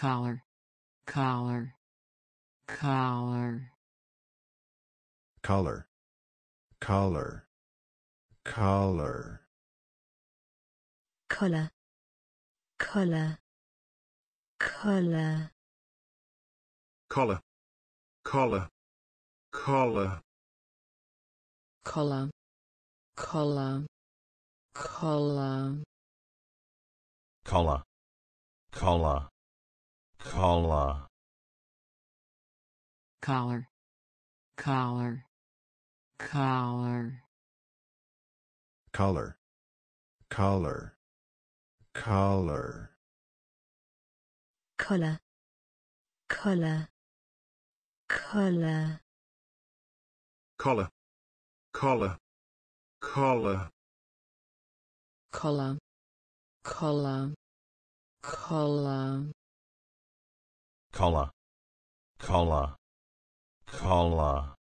collar collar collar collar collar collar collar collar collar collar collar collar collar, column column collar collar collar collar collar collar collar collar collar collar collar collar collar collar collar collar collar collar collar collar collar